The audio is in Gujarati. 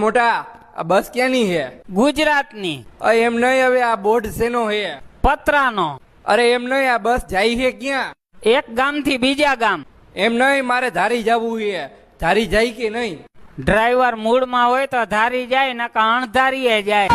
મોટા આ બસ ક્યાંની હે ગુજરાતની એમ નહીં હવે આ બોર્ડ શેનો હે પતરાનો અરે એમ નહીં આ બસ જાય છે ક્યાં એક ગામથી બીજા ગામ એમ નહીં મારે ધારી જવું છે ધારી જાય કે નહીં ડ્રાઈવર મૂડમાં હોય તો ધારી જાય નકા અણધારીએ જાય